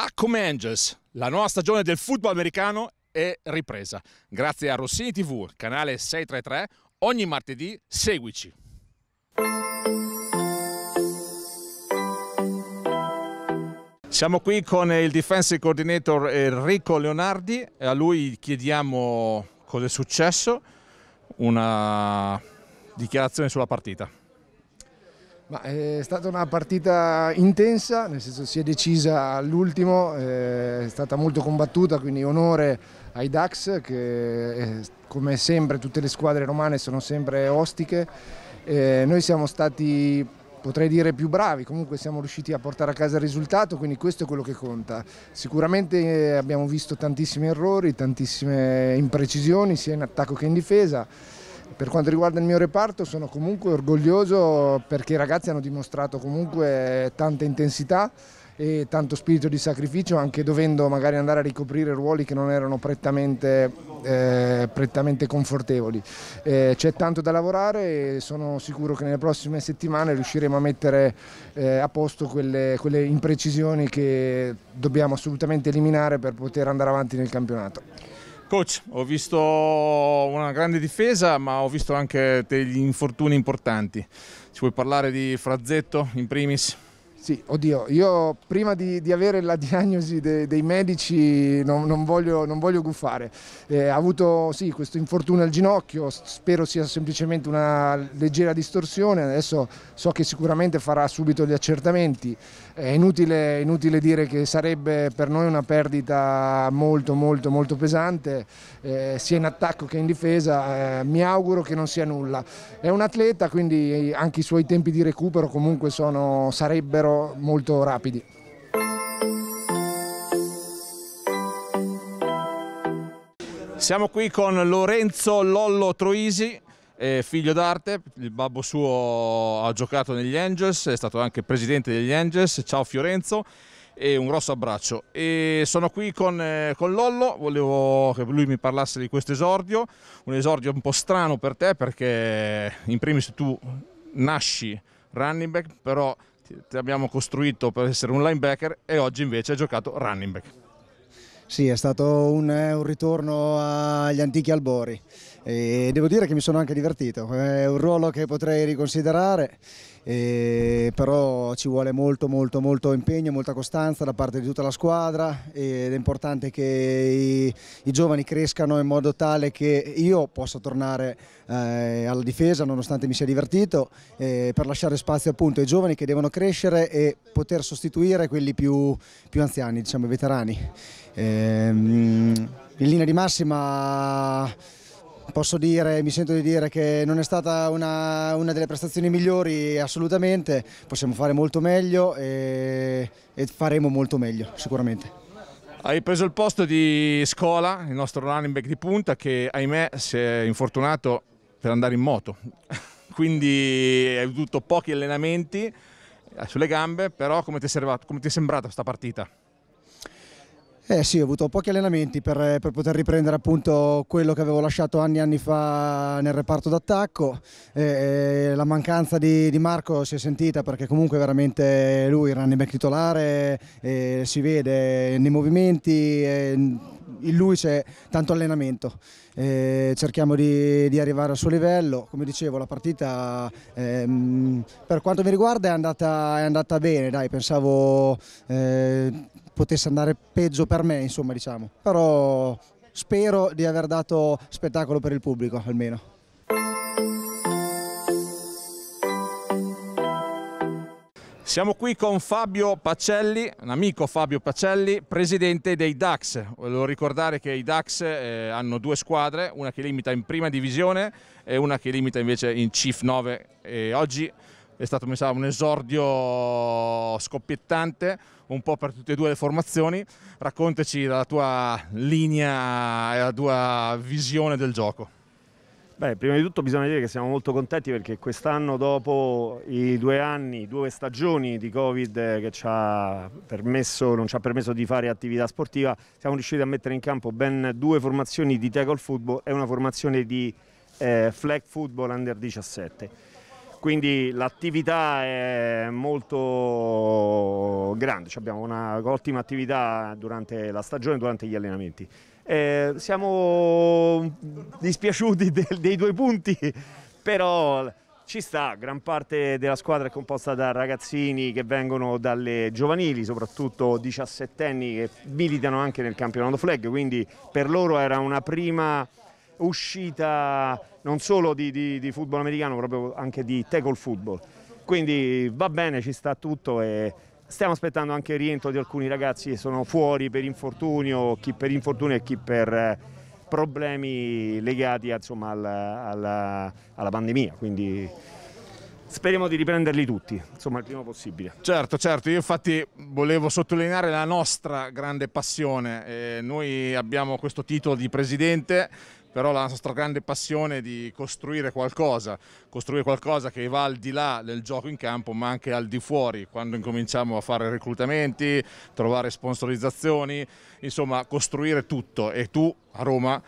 A come Angels, la nuova stagione del football americano è ripresa. Grazie a Rossini TV, canale 633, ogni martedì seguici. Siamo qui con il defensive coordinator Enrico Leonardi, a lui chiediamo cosa è successo, una dichiarazione sulla partita. Ma eh, è stata una partita intensa, nel senso si è decisa all'ultimo, eh, è stata molto combattuta, quindi onore ai Dax che eh, come sempre tutte le squadre romane sono sempre ostiche. E noi siamo stati potrei dire più bravi, comunque siamo riusciti a portare a casa il risultato, quindi questo è quello che conta. Sicuramente abbiamo visto tantissimi errori, tantissime imprecisioni sia in attacco che in difesa per quanto riguarda il mio reparto sono comunque orgoglioso perché i ragazzi hanno dimostrato comunque tanta intensità e tanto spirito di sacrificio anche dovendo magari andare a ricoprire ruoli che non erano prettamente, eh, prettamente confortevoli. Eh, C'è tanto da lavorare e sono sicuro che nelle prossime settimane riusciremo a mettere eh, a posto quelle, quelle imprecisioni che dobbiamo assolutamente eliminare per poter andare avanti nel campionato. Coach, ho visto una grande difesa, ma ho visto anche degli infortuni importanti. Ci vuoi parlare di Frazzetto in primis? Sì, oddio, io prima di, di avere la diagnosi de, dei medici non, non, voglio, non voglio, guffare. Eh, ha avuto sì, questo infortunio al ginocchio, spero sia semplicemente una leggera distorsione, adesso so che sicuramente farà subito gli accertamenti. Eh, è inutile, inutile dire che sarebbe per noi una perdita molto molto molto pesante, eh, sia in attacco che in difesa, eh, mi auguro che non sia nulla. È un atleta, quindi anche i suoi tempi di recupero comunque sono, sarebbero molto rapidi. Siamo qui con Lorenzo Lollo Troisi, eh, figlio d'arte, il babbo suo ha giocato negli Angels, è stato anche presidente degli Angels, ciao Fiorenzo e un grosso abbraccio. E sono qui con, eh, con, Lollo, volevo che lui mi parlasse di questo esordio, un esordio un po' strano per te perché in primis tu nasci running back, però ti abbiamo costruito per essere un linebacker e oggi invece hai giocato running back. Sì, è stato un, eh, un ritorno agli antichi albori e devo dire che mi sono anche divertito, è un ruolo che potrei riconsiderare, però ci vuole molto molto molto impegno, molta costanza da parte di tutta la squadra ed è importante che i, i giovani crescano in modo tale che io possa tornare eh, alla difesa nonostante mi sia divertito eh, per lasciare spazio appunto ai giovani che devono crescere e poter sostituire quelli più, più anziani, diciamo i veterani. Eh, in linea di massima Posso dire, mi sento di dire che non è stata una, una delle prestazioni migliori assolutamente, possiamo fare molto meglio e, e faremo molto meglio sicuramente. Hai preso il posto di Scola, il nostro running back di punta, che ahimè si è infortunato per andare in moto. Quindi hai avuto pochi allenamenti eh, sulle gambe, però come ti è, servato, come ti è sembrata questa partita? Eh sì, ho avuto pochi allenamenti per, eh, per, poter riprendere appunto quello che avevo lasciato anni e anni fa nel reparto d'attacco. Eh, eh la mancanza di, di, Marco si è sentita perché comunque veramente lui era il running titolare, eh, si vede nei movimenti, eh, in lui c'è tanto allenamento. Eh, cerchiamo di, di, arrivare al suo livello. Come dicevo, la partita ehm, per quanto mi riguarda è andata, è andata bene, dai, pensavo potesse andare peggio per me, insomma, diciamo. Però spero di aver dato spettacolo per il pubblico, almeno. Siamo qui con Fabio Pacelli, un amico Fabio Pacelli, presidente dei DAX. Volevo ricordare che i DAX eh, hanno due squadre, una che limita in prima divisione e una che limita invece in CIF 9. E oggi è stato mi sa, un esordio scoppiettante un po' per tutte e due le formazioni. Raccontaci la tua linea e la tua visione del gioco. Beh, prima di tutto bisogna dire che siamo molto contenti perché quest'anno dopo i due anni, due stagioni di Covid che ci ha permesso, non ci ha permesso di fare attività sportiva, siamo riusciti a mettere in campo ben due formazioni di tackle football e una formazione di eh, flag football under 17 quindi l'attività è molto grande, cioè abbiamo un'ottima attività durante la stagione, durante gli allenamenti. Eh, siamo dispiaciuti del, dei due punti, però ci sta, gran parte della squadra è composta da ragazzini che vengono dalle giovanili, soprattutto 17 che militano anche nel campionato flag, quindi per loro era una prima uscita non solo di, di, di football americano, proprio anche di tackle football. Quindi va bene, ci sta tutto e stiamo aspettando anche il rientro di alcuni ragazzi che sono fuori per infortunio, chi per infortunio e chi per eh, problemi legati insomma, alla, alla, alla pandemia. Quindi Speriamo di riprenderli tutti, insomma il prima possibile. Certo, certo, io infatti volevo sottolineare la nostra grande passione. Eh, noi abbiamo questo titolo di presidente però la nostra grande passione di costruire qualcosa, costruire qualcosa che va al di là del gioco in campo ma anche al di fuori, quando incominciamo a fare reclutamenti, trovare sponsorizzazioni, insomma costruire tutto e tu a Roma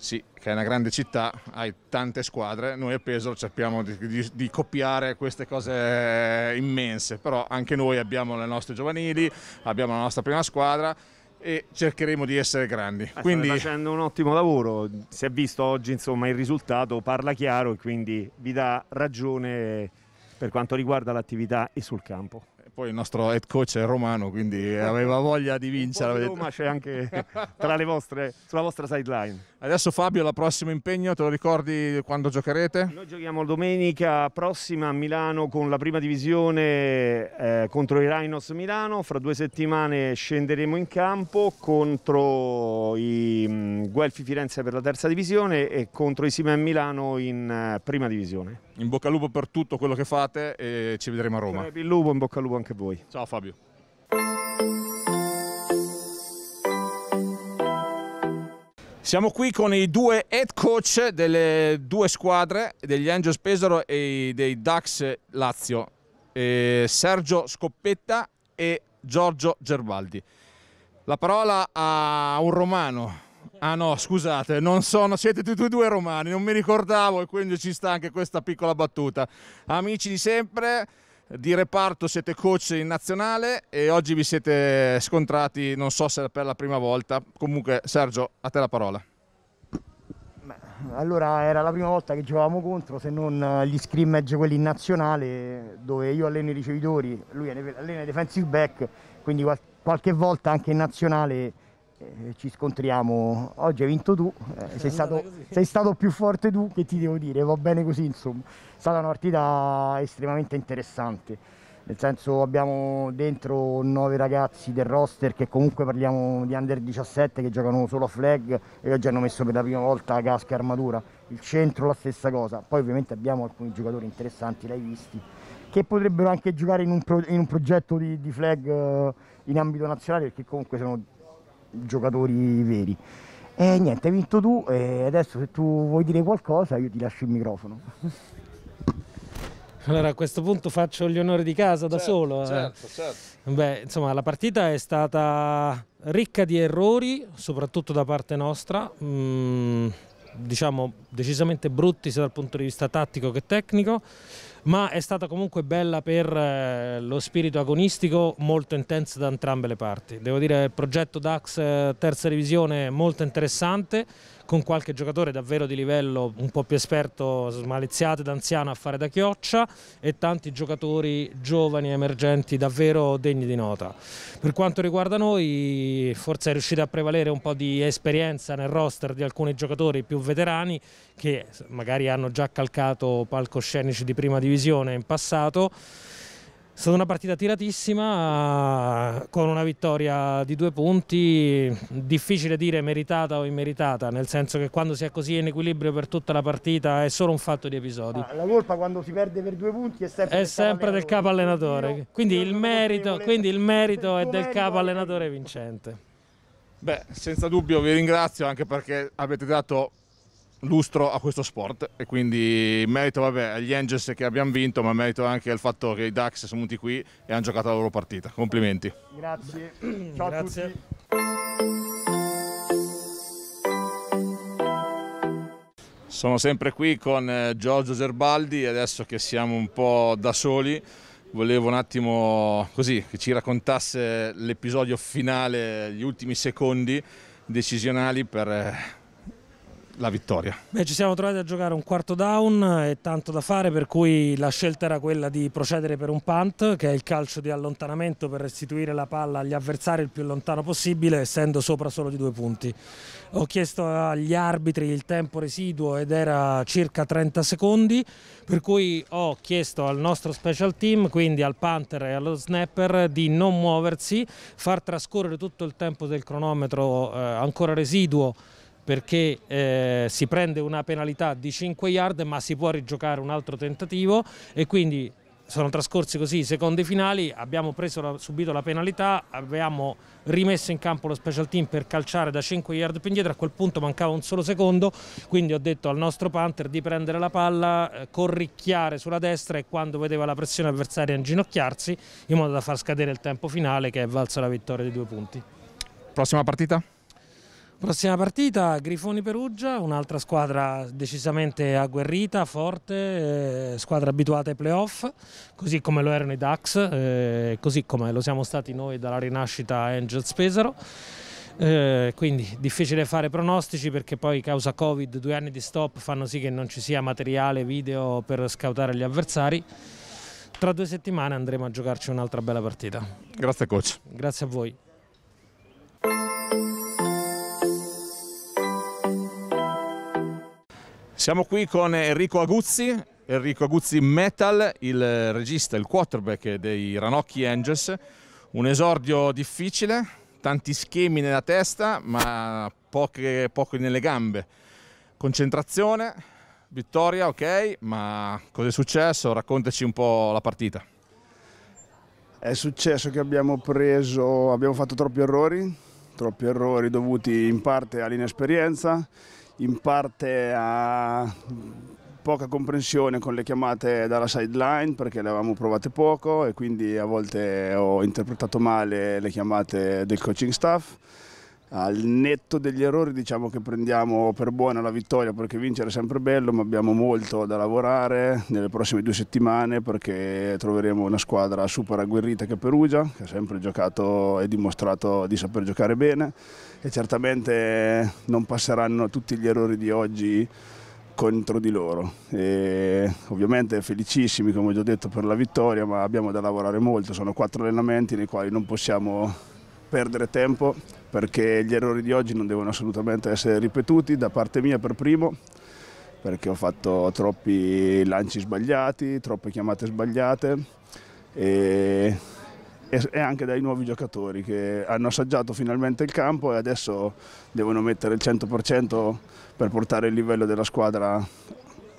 sì, che è una grande città, hai tante squadre, noi a Pesaro cerchiamo di, di, di, copiare queste cose immense, però anche noi abbiamo le nostre giovanili, abbiamo la nostra prima squadra e cercheremo di essere grandi. Eh, quindi... facendo un ottimo lavoro, si è visto oggi insomma il risultato, parla chiaro e quindi vi dà ragione per quanto riguarda l'attività e sul campo. Poi il nostro head coach è romano, quindi aveva voglia di vincere. Roma c'è anche tra le vostre, sulla vostra sideline. Adesso Fabio, la prossima impegno, te lo ricordi quando giocherete? Noi giochiamo domenica prossima a Milano con la prima divisione eh, contro i Rhinos Milano. Fra due settimane scenderemo in campo contro i Guelfi Firenze per la terza divisione e contro i Simen Milano in eh, prima divisione. In bocca al lupo per tutto quello che fate e ci vedremo a Roma. Il lupo, in bocca al lupo anche a voi. Ciao Fabio. Siamo qui con i due head coach delle due squadre, degli Angels Pesaro e dei Dax Lazio, eh, Sergio Scoppetta e Giorgio Gerbaldi. La parola a un romano, Ah no, scusate, non sono, siete tutti e due romani, non mi ricordavo e quindi ci sta anche questa piccola battuta. Amici di sempre, di reparto siete coach in nazionale e oggi vi siete scontrati, non so se per la prima volta, comunque Sergio, a te la parola. Allora era la prima volta che giocavamo contro, se non eh, gli scrimmage quelli in nazionale, dove io alleno i ricevitori, lui allena i defensive back, quindi qualche volta anche in nazionale eh, ci scontriamo, oggi hai vinto tu, eh, sei, stato, sei, stato, più forte tu che ti devo dire, va bene così insomma, è stata una partita estremamente interessante, nel senso abbiamo dentro nove ragazzi del roster che comunque parliamo di under 17 che giocano solo a flag e oggi hanno messo per la prima volta casca e armatura, il centro la stessa cosa, poi ovviamente abbiamo alcuni giocatori interessanti, l'hai visti, che potrebbero anche giocare in un, pro, in un progetto di, di flag eh, in ambito nazionale perché comunque sono giocatori veri. E niente, hai vinto tu e adesso se tu vuoi dire qualcosa io ti lascio il microfono. Allora a questo punto faccio gli onori di casa da certo, solo. Eh. Certo, certo. Beh, insomma, la partita è stata ricca di errori, soprattutto da parte nostra, mh, mm, diciamo decisamente brutti sia dal punto di vista tattico che tecnico ma è stata comunque bella per eh, lo spirito agonistico molto intenso da entrambe le parti. Devo dire il progetto DAX eh, terza divisione molto interessante con qualche giocatore davvero di livello un po' più esperto, smaliziato ed anziano a fare da chioccia e tanti giocatori giovani, emergenti, davvero degni di nota. Per quanto riguarda noi, forse è riuscita a prevalere un po' di esperienza nel roster di alcuni giocatori più veterani che magari hanno già calcato palcoscenici di prima divisione in passato è stata una partita tiratissima con una vittoria di due punti, difficile dire meritata o immeritata, nel senso che quando si è così in equilibrio per tutta la partita è solo un fatto di episodi. Ah, la colpa quando si perde per due punti è sempre, è del, sempre capo del capo allenatore, quindi, il merito, quindi il merito è del capo allenatore vincente. Beh, senza dubbio vi ringrazio anche perché avete dato lustro a questo sport e quindi merito vabbè, agli Angels che abbiamo vinto ma merito anche al fatto che i Dax sono venuti qui e hanno giocato la loro partita. Complimenti. Grazie. Ciao Grazie. a tutti. Sono sempre qui con eh, Giorgio Gerbaldi, adesso che siamo un po' da soli volevo un attimo così che ci raccontasse l'episodio finale, gli ultimi secondi decisionali per eh, la vittoria. Beh, ci siamo trovati a giocare un quarto down e tanto da fare, per cui la scelta era quella di procedere per un punt, che è il calcio di allontanamento per restituire la palla agli avversari il più lontano possibile, essendo sopra solo di due punti. Ho chiesto agli arbitri il tempo residuo ed era circa 30 secondi, per cui ho chiesto al nostro special team, quindi al punter e allo snapper, di non muoversi, far trascorrere tutto il tempo del cronometro eh, ancora residuo perché eh, si prende una penalità di 5 yard ma si può rigiocare un altro tentativo e quindi sono trascorsi così i secondi finali, abbiamo preso, subito la penalità, abbiamo rimesso in campo lo special team per calciare da 5 yard più indietro, a quel punto mancava un solo secondo, quindi ho detto al nostro Panther di prendere la palla, eh, corricchiare sulla destra e quando vedeva la pressione avversaria inginocchiarsi in modo da far scadere il tempo finale che è valsa la vittoria di due punti. Prossima partita? Prossima partita, Grifoni Perugia, un'altra squadra decisamente agguerrita, forte, eh, squadra abituata ai playoff, così come lo erano i Dax, eh, così come lo siamo stati noi dalla rinascita Angels Pesaro. Eh, quindi difficile fare pronostici perché poi causa Covid due anni di stop fanno sì che non ci sia materiale video per scautare gli avversari. Tra due settimane andremo a giocarci un'altra bella partita. Grazie coach. Grazie a voi. Siamo qui con Enrico Aguzzi, Enrico Aguzzi Metal, il regista, il quarterback dei Ranocchi Angels. Un esordio difficile, tanti schemi nella testa, ma poche, pochi nelle gambe. Concentrazione, vittoria, ok, ma cosa è successo? Raccontaci un po' la partita. È successo che abbiamo preso, abbiamo fatto troppi errori, troppi errori dovuti in parte all'inesperienza, in parte a poca comprensione con le chiamate dalla sideline perché le avevamo provate poco e quindi a volte ho interpretato male le chiamate del coaching staff al netto degli errori diciamo che prendiamo per buona la vittoria perché vincere è sempre bello ma abbiamo molto da lavorare nelle prossime due settimane perché troveremo una squadra super agguerrita che è Perugia che ha sempre giocato e dimostrato di saper giocare bene e certamente non passeranno tutti gli errori di oggi contro di loro. E ovviamente felicissimi, come ho già detto, per la vittoria, ma abbiamo da lavorare molto. Sono quattro allenamenti nei quali non possiamo perdere tempo perché gli errori di oggi non devono assolutamente essere ripetuti da parte mia per primo perché ho fatto troppi lanci sbagliati, troppe chiamate sbagliate e, e, anche dai nuovi giocatori che hanno assaggiato finalmente il campo e adesso devono mettere il 100% per portare il livello della squadra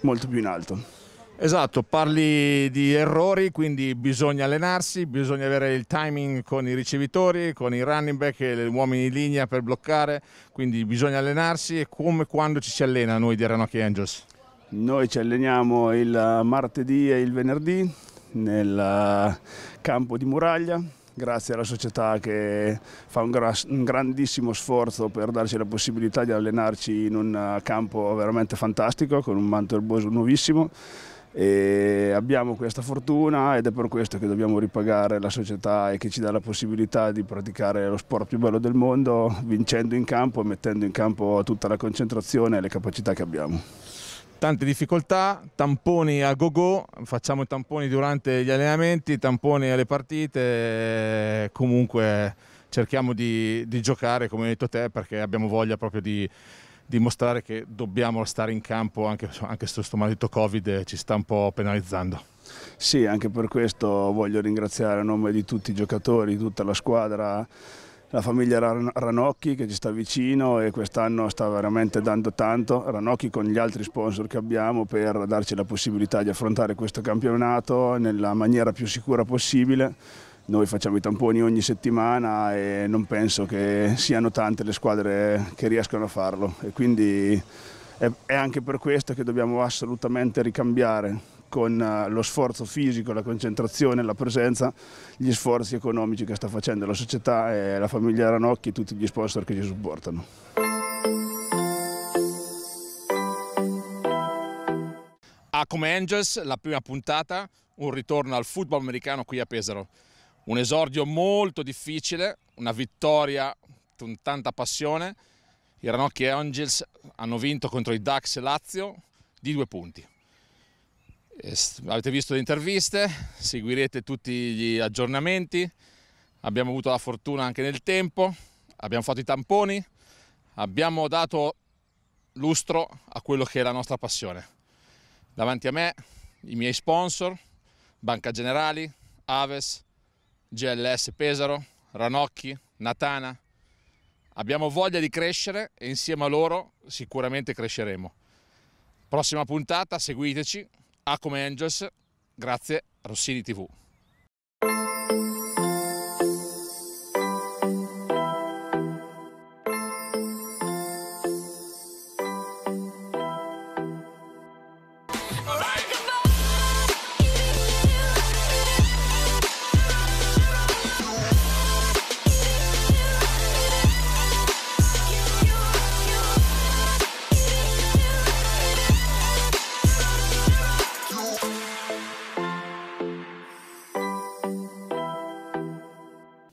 molto più in alto. Esatto, parli di errori, quindi bisogna allenarsi, bisogna avere il timing con i ricevitori, con i running back e gli uomini in linea per bloccare, quindi bisogna allenarsi e come quando ci si allena noi di Ranocchi Angels? Noi ci alleniamo il martedì e il venerdì nel campo di Muraglia, grazie alla società che fa un, grandissimo sforzo per darci la possibilità di allenarci in un campo veramente fantastico con un manto erboso nuovissimo e abbiamo questa fortuna ed è per questo che dobbiamo ripagare la società e che ci dà la possibilità di praticare lo sport più bello del mondo vincendo in campo e mettendo in campo tutta la concentrazione e le capacità che abbiamo. Tante difficoltà, tamponi a go-go, facciamo i tamponi durante gli allenamenti, tamponi alle partite, eh, comunque cerchiamo di, di giocare come hai detto te perché abbiamo voglia proprio di dimostrare che dobbiamo stare in campo anche, anche se questo maledetto Covid ci sta un po' penalizzando. Sì, anche per questo voglio ringraziare a nome di tutti i giocatori, di tutta la squadra, la famiglia Ranocchi che ci sta vicino e quest'anno sta veramente dando tanto, Ranocchi con gli altri sponsor che abbiamo per darci la possibilità di affrontare questo campionato nella maniera più sicura possibile noi facciamo i tamponi ogni settimana e non penso che siano tante le squadre che riescano a farlo e quindi è anche per questo che dobbiamo assolutamente ricambiare con eh, lo sforzo fisico, la concentrazione, la presenza, gli sforzi economici che sta facendo la società e la famiglia Ranocchi e tutti gli sponsor che ci supportano. A Come Angels, la prima puntata, un ritorno al football americano qui a Pesaro un esordio molto difficile, una vittoria con tanta passione. I Ranocchi e Angels hanno vinto contro i Dax Lazio di due punti. avete visto le interviste, seguirete tutti gli aggiornamenti. Abbiamo avuto la fortuna anche nel tempo, abbiamo fatto i tamponi, abbiamo dato lustro a quello che è la nostra passione. Davanti a me i miei sponsor, Banca Generali, Aves, GLS Pesaro, Ranocchi, Natana. Abbiamo voglia di crescere e insieme a loro sicuramente cresceremo. Prossima puntata, seguiteci. A come Angels, grazie Rossini TV.